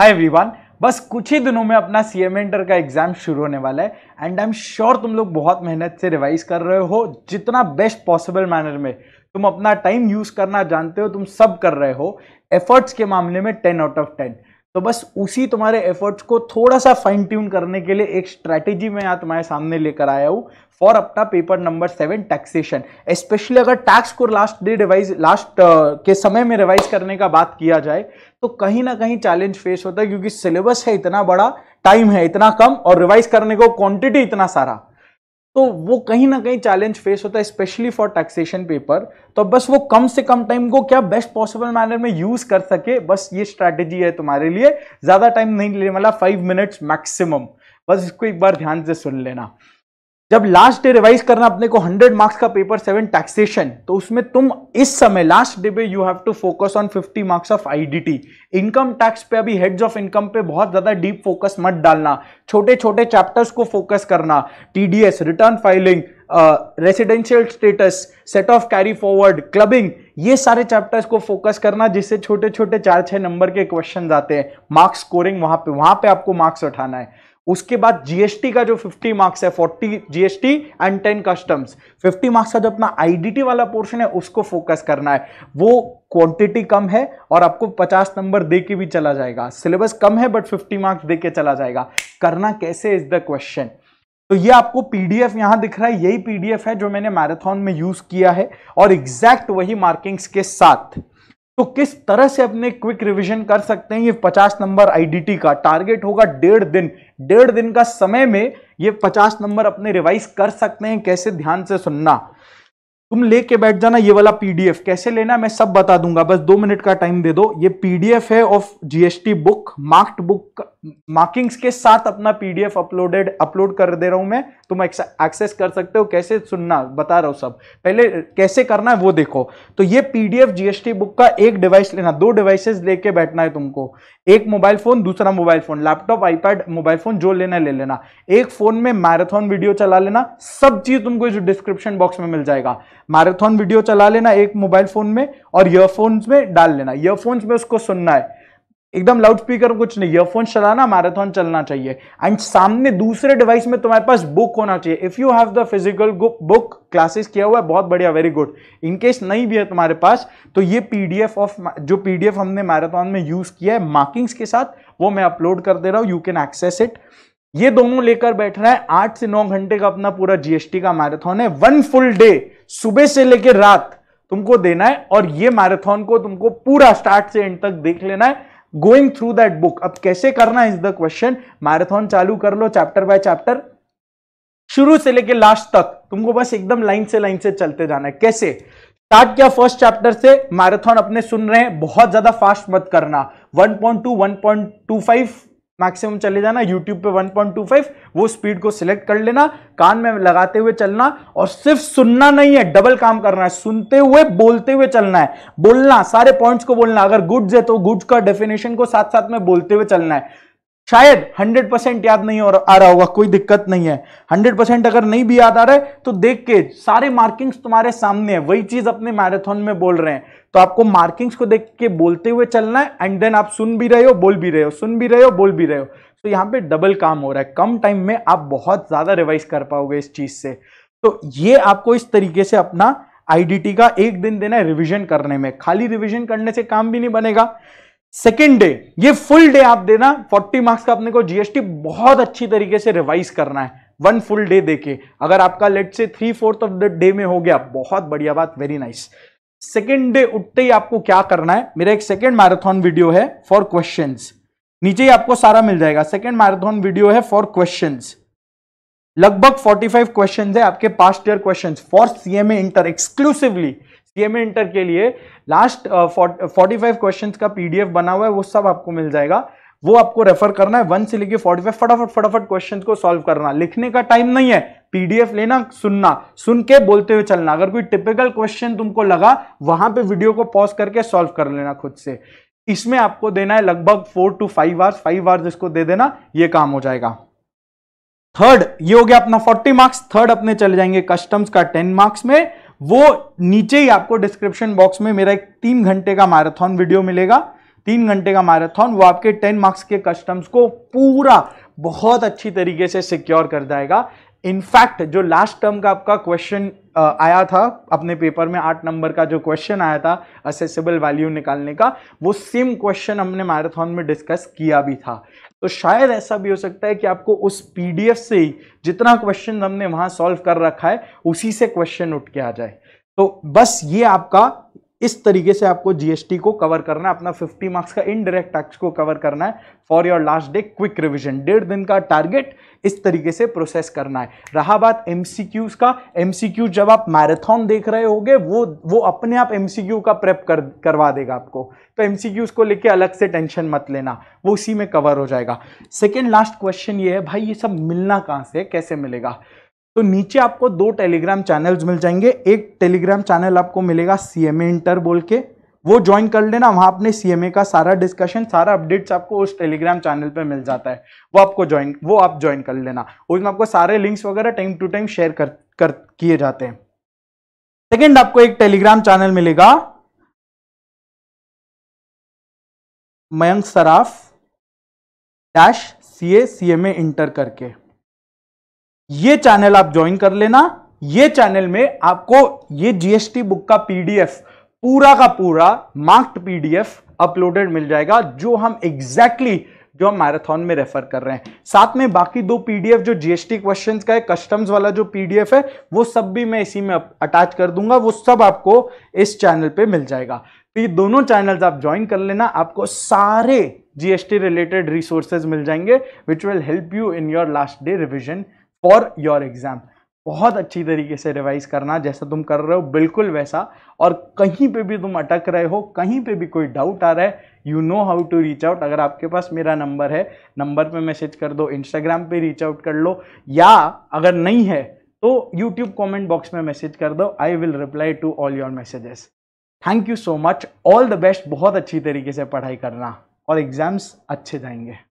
hi everyone बस कुछ ही दिनों में अपना सी एम का एग्जाम शुरू होने वाला है एंड आई एम श्योर तुम लोग बहुत मेहनत से रिवाइज कर रहे हो जितना बेस्ट पॉसिबल मैनर में तुम अपना टाइम यूज करना जानते हो तुम सब कर रहे हो एफर्ट्स के मामले में टेन आउट ऑफ टेन तो बस उसी तुम्हारे एफर्ट्स को थोड़ा सा फाइन ट्यून करने के लिए एक स्ट्रैटेजी मैं यहाँ तुम्हारे सामने लेकर आया हूँ फॉर अपना paper number seven taxation specially अगर टैक्स को लास्ट डे रिवाइज लास्ट के समय में रिवाइज करने का बात किया जाए तो कहीं ना कहीं चैलेंज फेस होता है क्योंकि सिलेबस है इतना बड़ा टाइम है इतना कम और रिवाइज करने को क्वांटिटी इतना सारा तो वो कहीं ना कहीं चैलेंज फेस होता है स्पेशली फॉर टैक्सेशन पेपर तो बस वो कम से कम टाइम को क्या बेस्ट पॉसिबल मैनर में यूज कर सके बस ये स्ट्रैटेजी है तुम्हारे लिए ज्यादा टाइम नहीं लेने वाला फाइव मिनट्स मैक्सिमम बस इसको एक बार ध्यान से सुन लेना जब लास्ट डे रिवाइज करना अपने को 100 मार्क्स का पेपर सेवन टैक्सेशन तो उसमें तुम इस समय लास्ट डे पे you have to focus on 50 marks of IDT income tax पे अभी हेड्स ऑफ इनकम पे बहुत ज्यादा डीप फोकस मत डालना छोटे छोटे चैप्टर्स को फोकस करना TDS return filing residential status set off carry forward clubbing ये सारे चैप्टर्स को फोकस करना जिससे छोटे छोटे चार छह नंबर के क्वेश्चन आते हैं मार्क्स स्कोरिंग वहां पे वहां पे आपको मार्क्स उठाना है उसके बाद जीएसटी का जो 50 मार्क्स है 40 जीएसटी एंड 10 कस्टम्स 50 मार्क्स का जो अपना आईडीटी वाला पोर्शन है उसको फोकस करना है वो क्वांटिटी कम है और आपको 50 नंबर दे के भी चला जाएगा सिलेबस कम है बट 50 मार्क्स दे के चला जाएगा करना कैसे इज द क्वेश्चन तो ये आपको पीडीएफ यहां दिख रहा है यही पीडीएफ है जो मैंने मैराथन में यूज किया है और एग्जैक्ट वही मार्किंग्स के साथ तो किस तरह से अपने क्विक रिवीजन कर सकते हैं ये 50 नंबर आईडीटी का टारगेट होगा डेढ़ दिन डेढ़ दिन का समय में ये 50 नंबर अपने रिवाइज कर सकते हैं कैसे ध्यान से सुनना तुम लेके बैठ जाना ये वाला पीडीएफ कैसे लेना मैं सब बता दूंगा बस दो मिनट का टाइम दे दो ये पीडीएफ है of GST book marked book markings के साथ अपना पीडीएफ अपलोडेड अपलोड कर दे रहा हूं मैं तुम एक्सेस कर सकते हो कैसे सुनना बता रहा हूँ सब पहले कैसे करना है वो देखो तो ये पीडीएफ जीएसटी बुक का एक डिवाइस लेना दो डिवाइसेस लेके बैठना है तुमको एक मोबाइल फोन दूसरा mobile phone laptop iPad mobile phone जो लेना ले लेना एक फोन में मैराथन वीडियो चला लेना सब चीज तुमको इस डिस्क्रिप्शन बॉक्स में मिल जाएगा मैराथन वीडियो चला लेना एक मोबाइल फोन में और ईयरफोन्स में डाल लेना ईयरफोन्स में उसको सुनना है एकदम लाउड स्पीकर कुछ नहीं ईयरफोन चलाना मैराथन चलना चाहिए एंड सामने दूसरे डिवाइस में तुम्हारे पास बुक होना चाहिए if you have the physical book classes किया हुआ है बहुत बढ़िया वेरी गुड इनकेस नहीं भी है तुम्हारे पास तो ये पीडीएफ ऑफ जो पीडीएफ हमने मैराथन में यूज़ किया है मार्किंग्स के साथ वो मैं अपलोड कर दे रहा हूँ यू कैन एक्सेस इट ये दोनों लेकर बैठ रहा है आठ से नौ घंटे का अपना पूरा जीएसटी का मैराथन है वन फुल डे सुबह से लेकर रात तुमको देना है और ये मैराथन को तुमको पूरा स्टार्ट से एंड तक देख लेना है गोइंग थ्रू दैट बुक अब कैसे करना इज द क्वेश्चन मैराथन चालू कर लो चैप्टर बाय चैप्टर शुरू से लेके लास्ट तक तुमको बस एकदम लाइन से लाइन से चलते जाना है कैसे स्टार्ट किया फर्स्ट चैप्टर से मैराथन अपने सुन रहे हैं बहुत ज्यादा फास्ट मत करना 1.2 1.25 मैक्सिमम चले जाना यूट्यूब पे 1.25 वो स्पीड को सिलेक्ट कर लेना कान में लगाते हुए चलना और सिर्फ सुनना नहीं है डबल काम करना है सुनते हुए बोलते हुए चलना है बोलना सारे पॉइंट्स को बोलना अगर गुड्स है तो गुड्स का डेफिनेशन को साथ साथ में बोलते हुए चलना है शायद 100 परसेंट याद नहीं हो आ रहा होगा कोई दिक्कत नहीं है 100 परसेंट अगर नहीं भी याद आ रहा है तो देख के सारे मार्किंग्स तुम्हारे सामने है वही चीज अपने मैराथन में बोल रहे हैं तो आपको मार्किंग्स को देख के बोलते हुए चलना है एंड देन आप सुन भी रहे हो बोल भी रहे हो सुन भी रहे हो बोल भी रहे हो तो यहाँ पे डबल काम हो रहा है कम टाइम में आप बहुत ज्यादा रिवाइज कर पाओगे इस चीज से तो ये आपको इस तरीके से अपना आईडीटी का एक दिन देना है रिविजन करने में खाली रिविजन करने से काम भी नहीं बनेगा सेकेंड डे ये फुल डे आप देना 40 मार्क्स का अपने को जीएसटी बहुत अच्छी तरीके से रिवाइज करना है वन फुल डे देके अगर आपका लेट से three fourth of the day में हो गया बहुत बढ़िया बात वेरी नाइस सेकेंड डे उठते ही आपको क्या करना है मेरा एक सेकेंड मैराथन वीडियो है फॉर क्वेश्चन नीचे ही आपको सारा मिल जाएगा सेकेंड मैराथन वीडियो है फॉर क्वेश्चन लगभग 45 क्वेश्चन है आपके past year question for CMA inter exclusively PMA inter के लिए लास्ट फोर्टी फाइव क्वेश्चन का पीडीएफ बना हुआ है वो सब आपको मिल जाएगा वो आपको रेफर करना है वन से लेके फोर्टी फाइव फटाफट फटाफट क्वेश्चन को सॉल्व करना लिखने का टाइम नहीं है पीडीएफ लेना सुनना सुन के बोलते हुए चलना अगर कोई टिपिकल क्वेश्चन तुमको लगा वहां पे वीडियो को पॉज करके सॉल्व कर लेना खुद से इसमें आपको देना है लगभग four to five hours five hours इसको दे देना ये काम हो जाएगा थर्ड ये हो गया अपना फोर्टी मार्क्स थर्ड अपने चले जाएंगे कस्टम्स का टेन मार्क्स में वो नीचे ही आपको डिस्क्रिप्शन बॉक्स में मेरा एक तीन घंटे का मैराथन वीडियो मिलेगा तीन घंटे का मैराथन वो आपके टेन मार्क्स के कस्टम्स को पूरा बहुत अच्छी तरीके से सिक्योर कर जाएगा इनफैक्ट जो लास्ट टर्म का आपका क्वेश्चन आया था अपने पेपर में आठ नंबर का जो क्वेश्चन आया था असेसिबल वैल्यू निकालने का वो सेम क्वेश्चन हमने मैराथन में डिस्कस किया भी था तो शायद ऐसा भी हो सकता है कि आपको उस पीडीएफ से ही जितना क्वेश्चन हमने वहां सॉल्व कर रखा है उसी से क्वेश्चन उठ के आ जाए तो बस ये आपका इस तरीके से आपको जीएसटी को कवर करना है अपना 50 मार्क्स का इनडायरेक्ट टैक्स को कवर करना है for your last day quick revision डेढ़ दिन का टारगेट इस तरीके से प्रोसेस करना है रहा बात एमसीक्यूज का एमसीक्यू जब आप मैराथन देख रहे होंगे वो वो अपने आप एमसीक्यू का प्रेप कर करवा देगा आपको तो एमसीक्यूज को लेके अलग से टेंशन मत लेना वो उसी में कवर हो जाएगा सेकेंड लास्ट क्वेश्चन ये है भाई ये सब मिलना कहाँ से कैसे मिलेगा तो नीचे आपको दो टेलीग्राम चैनल्स मिल जाएंगे एक टेलीग्राम चैनल आपको मिलेगा सी एम इंटर बोल के वो ज्वाइन कर लेना वहाँ अपने सी का सारा डिस्कशन सारा अपडेट्स आपको उस टेलीग्राम चैनल पे मिल जाता है वो आपको ज्वाइन वो आप ज्वाइन कर लेना उसमें आपको सारे लिंक्स वगैरह टाइम टू टाइम शेयर कर कर किए जाते हैं सेकेंड आपको एक टेलीग्राम चैनल मिलेगा Mayank Saraf dash C A C M A enter करके ये चैनल आप ज्वाइन कर लेना ये चैनल में आपको ये जीएसटी बुक का पीडीएफ पूरा का पूरा मार्क्ड पीडीएफ अपलोडेड मिल जाएगा जो हम एग्जैक्टली exactly जो हम मैराथन में रेफर कर रहे हैं साथ में बाकी दो पीडीएफ जो जीएसटी क्वेश्चंस का है कस्टम्स वाला जो पीडीएफ है वो सब भी मैं इसी में अटैच कर दूंगा वो सब आपको इस चैनल पे मिल जाएगा तो ये दोनों चैनल्स आप ज्वाइन कर लेना आपको सारे जीएसटी रिलेटेड रिसोर्सेज मिल जाएंगे which will help you in your last day revision for your exam बहुत अच्छी तरीके से रिवाइज करना जैसा तुम कर रहे हो बिल्कुल वैसा और कहीं पे भी तुम अटक रहे हो कहीं पे भी कोई डाउट आ रहा है you know how to reach out अगर आपके पास मेरा नंबर है नंबर पे मैसेज कर दो इंस्टाग्राम पे रीच आउट कर लो या अगर नहीं है तो यूट्यूब कमेंट बॉक्स में मैसेज कर दो I will reply to all your messages thank you so much all the best बहुत अच्छी तरीके से पढ़ाई करना और एग्ज़ाम्स अच्छे जाएंगे